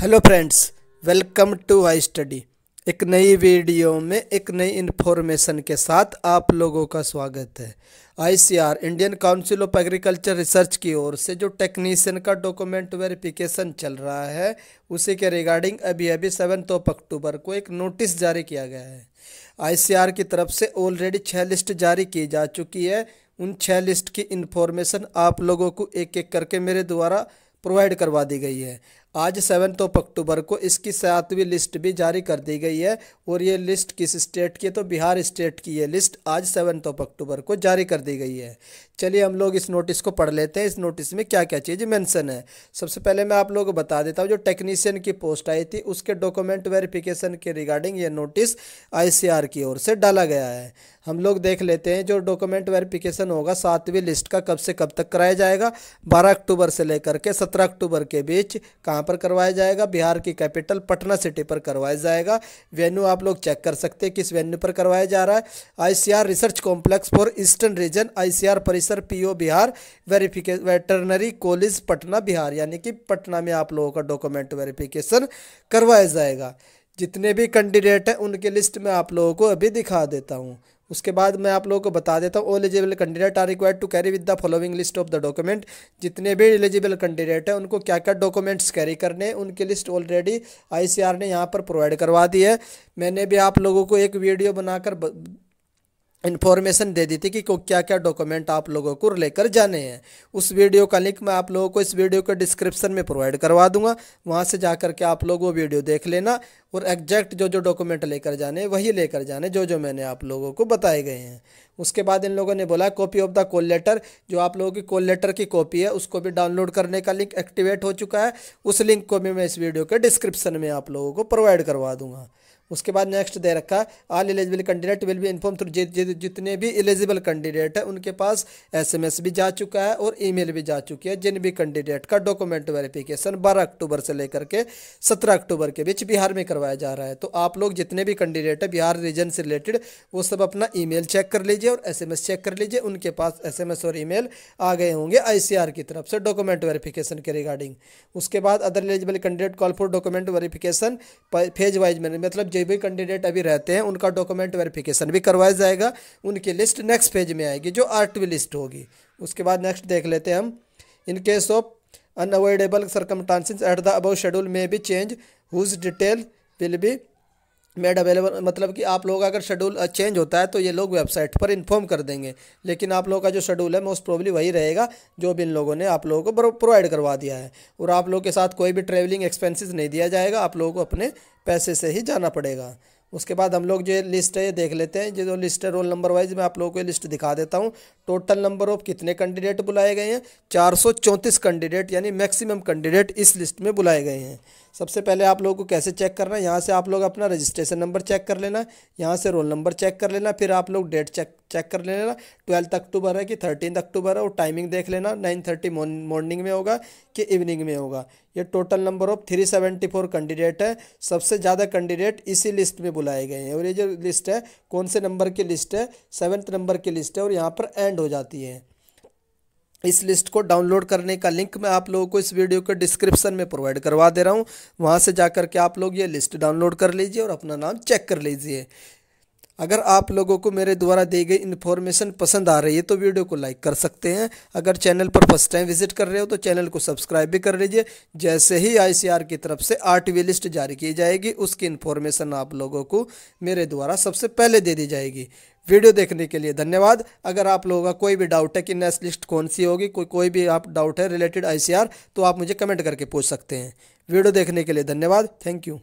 hello friends welcome to I study एक नई video में एक नई इन्फॉर्मेशन के साथ आप लोगों का स्वागत है ICAR Indian council of agriculture research की ओर से जो टेक्नीशियन का डॉक्यूमेंट वेरिफिकेशन चल रहा है उसी के रिगार्डिंग अभी अभी सेवन्थ ऑफ अक्टूबर को एक नोटिस जारी किया गया है आईसीआर की तरफ से ऑलरेडी छः लिस्ट जारी की जा चुकी है उन छः लिस्ट की इन्फॉर्मेशन आप लोगों को एक एक करके मेरे द्वारा प्रोवाइड करवा दी गई है आज सेवन्थ ऑफ अक्टूबर को इसकी सातवीं लिस्ट भी जारी कर दी गई है और ये लिस्ट किस स्टेट की है तो बिहार स्टेट की ये लिस्ट आज सेवन्थ ऑफ अक्टूबर को जारी कर दी गई है चलिए हम लोग इस नोटिस को पढ़ लेते हैं इस नोटिस में क्या क्या चीज़ मेंशन है सबसे पहले मैं आप लोगों को बता देता हूँ जो टेक्नीशियन की पोस्ट आई थी उसके डॉक्यूमेंट वेरिफिकेशन के रिगार्डिंग ये नोटिस आई की ओर से डाला गया है हम लोग देख लेते हैं जो डॉक्यूमेंट वेरिफिकेशन होगा सातवीं लिस्ट का कब से कब तक कराया जाएगा बारह अक्टूबर से लेकर के सत्रह अक्टूबर के बीच कहाँ कहाँ पर करवाया जाएगा बिहार की कैपिटल पटना सिटी पर करवाया जाएगा वेन्यू आप लोग चेक कर सकते हैं किस वेन्यू पर करवाया जा रहा है ICAR research complex for eastern region ICAR परिसर PO Bihar verification veterinary college Patna Bihar यानी कि पटना में आप लोगों का डॉक्यूमेंट वेरिफिकेशन करवाया जाएगा जितने भी कैंडिडेट हैं उनके लिस्ट में आप लोगों को अभी दिखा देता हूँ उसके बाद मैं आप लोगों को बता देता हूँ eligible candidate are required to carry with the following list of the document जितने भी एलिजिबल कैंडिडेट हैं उनको क्या क्या डॉक्यूमेंट्स कैरी करने हैं उनकी लिस्ट ऑलरेडी आईसीआर ने यहाँ पर प्रोवाइड करवा दी है मैंने भी आप लोगों को एक वीडियो बनाकर इन्फॉर्मेशन दे दी थी कि क्या क्या डॉक्यूमेंट आप लोगों को लेकर जाने हैं उस वीडियो का लिंक मैं आप लोगों को इस वीडियो के डिस्क्रिप्शन में प्रोवाइड करवा दूंगा वहाँ से जा कर के आप लोग वो वीडियो देख लेना और एग्जैक्ट जो जो डॉक्यूमेंट लेकर जाने वही लेकर जाने जो जो मैंने आप लोगों को बताए गए हैं उसके बाद इन लोगों ने बोला copy of the call letter जो आप लोगों की कॉल लेटर की कॉपी है उसको भी डाउनलोड करने का लिंक एक्टिवेट हो चुका है उस लिंक को भी मैं इस वीडियो के डिस्क्रिप्शन में आप लोगों को प्रोवाइड करवा दूंगा उसके बाद नेक्स्ट दे रखा all eligible candidate will be inform through जितने भी एलिजिबल कैंडिडेट है उनके पास एसएमएस भी जा चुका है और ईमेल भी जा चुकी है जिन भी कैंडिडेट का डॉक्यूमेंट वेरिफिकेशन बारह अक्टूबर से लेकर के सत्रह अक्टूबर के बीच बिहार में करवाया करवाया जा रहा है तो आप लोग जितने भी कैंडिडेट है बिहार रीजन से रिलेटेड वो सब अपना ईमेल चेक कर लीजिए और एसएमएस चेक कर लीजिए उनके पास एसएमएस और ईमेल आ गए होंगे आईसीआर की तरफ से डॉक्यूमेंट वेरिफिकेशन के रिगार्डिंग उसके बाद other eligible candidate call for document verification phase wise में मतलब जो भी कैंडिडेट अभी रहते हैं उनका डॉक्यूमेंट वेरिफिकेशन भी करवाया जाएगा उनकी लिस्ट नेक्स्ट फेज में आएगी जो आठवीं लिस्ट होगी उसके बाद नेक्स्ट देख लेते हैं हम in case of unavoidable circumstances at the above schedule में भी change whose detail will be made available मतलब कि आप लोग अगर शेड्यूल चेंज होता है तो ये लोग वेबसाइट पर इन्फॉर्म कर देंगे लेकिन आप लोगों का जो शेड्यूल है मोस्ट प्रॉब्ली वही रहेगा जो भी इन लोगों ने आप लोगों को प्रोवाइड करवा दिया है और आप लोगों के साथ कोई भी ट्रेवलिंग एक्सपेंसिस नहीं दिया जाएगा आप लोगों को अपने पैसे से ही जाना पड़ेगा उसके बाद हम लोग जो ये लिस्ट है ये देख लेते हैं जो लिस्ट है रोल नंबर वाइज मैं आप लोगों को लिस्ट दिखा देता हूँ टोटल नंबर ऑफ कितने कैंडिडेट बुलाए गए हैं चार कैंडिडेट यानी मैक्सिमम कैंडिडेट इस लिस्ट में बुलाए गए हैं सबसे पहले आप लोगों को कैसे चेक करना है यहाँ से आप लोग अपना रजिस्ट्रेशन नंबर चेक कर लेना यहाँ से रोल नंबर चेक कर लेना फिर आप लोग डेट चेक चेक कर लेना ट्वेल्थ अक्टूबर है कि थर्टीन अक्टूबर है और टाइमिंग देख लेना नाइन थर्टी मॉर्निंग में होगा कि इवनिंग में होगा ये total number of three seventy four candidate है सबसे ज़्यादा कैंडिडेट इसी लिस्ट में बुलाए गए हैं और ये जो लिस्ट है कौन से नंबर की लिस्ट है सेवन्थ नंबर की लिस्ट है और यहाँ पर एंड हो जाती है इस लिस्ट को डाउनलोड करने का लिंक मैं आप लोगों को इस वीडियो के डिस्क्रिप्शन में प्रोवाइड करवा दे रहा हूँ वहाँ से जा कर के आप लोग ये लिस्ट डाउनलोड कर लीजिए और अपना नाम चेक कर लीजिए अगर आप लोगों को मेरे द्वारा दी गई इन्फॉर्मेशन पसंद आ रही है तो वीडियो को लाइक कर सकते हैं अगर चैनल पर फर्स्ट टाइम विजिट कर रहे हो तो चैनल को सब्सक्राइब भी कर लीजिए जैसे ही आईसीआर की तरफ से आठवीं लिस्ट जारी की जाएगी उसकी इन्फॉर्मेशन आप लोगों को मेरे द्वारा सबसे पहले दे दी जाएगी वीडियो देखने के लिए धन्यवाद अगर आप लोगों का कोई भी डाउट है कि नेक्स्ट लिस्ट कौन सी होगी कोई कोई भी आप डाउट है रिलेटेड आई तो आप मुझे कमेंट करके पूछ सकते हैं वीडियो देखने के लिए धन्यवाद थैंक यू